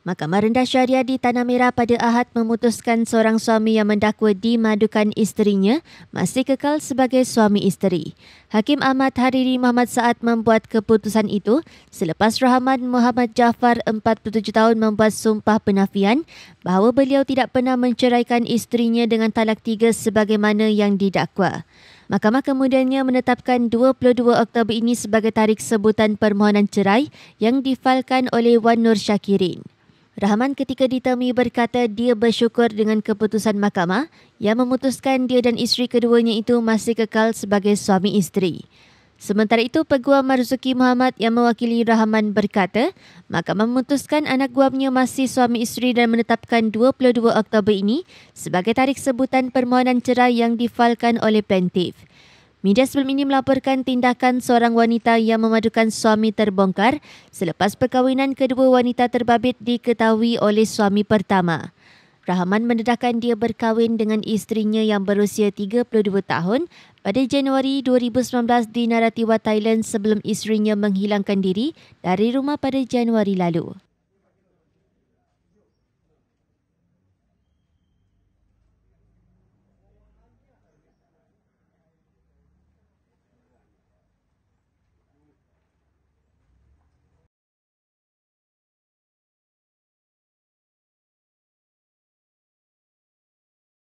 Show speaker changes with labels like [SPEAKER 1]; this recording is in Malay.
[SPEAKER 1] Mahkamah Rendah Syariah di Tanah Merah pada Ahad memutuskan seorang suami yang mendakwa dimadukan isterinya masih kekal sebagai suami isteri. Hakim Ahmad Hariri Muhammad Saad membuat keputusan itu selepas Rahman Muhammad Jafar 47 tahun membuat sumpah penafian bahawa beliau tidak pernah menceraikan isterinya dengan talak tiga sebagaimana yang didakwa. Mahkamah kemudiannya menetapkan 22 Oktober ini sebagai tarikh sebutan permohonan cerai yang difailkan oleh Wan Nur Syakirin. Rahman ketika ditemui berkata dia bersyukur dengan keputusan mahkamah yang memutuskan dia dan isteri keduanya itu masih kekal sebagai suami isteri. Sementara itu, Peguam Marzuki Muhammad yang mewakili Rahman berkata, mahkamah memutuskan anak guamnya masih suami isteri dan menetapkan 22 Oktober ini sebagai tarikh sebutan permohonan cerai yang difalkan oleh plaintiff. Media sebelum ini melaporkan tindakan seorang wanita yang memadukan suami terbongkar selepas perkahwinan kedua wanita terbabit diketahui oleh suami pertama. Rahman mendedahkan dia berkahwin dengan isterinya yang berusia 32 tahun pada Januari 2019 di Naratiwa, Thailand sebelum isterinya menghilangkan diri dari rumah pada Januari lalu.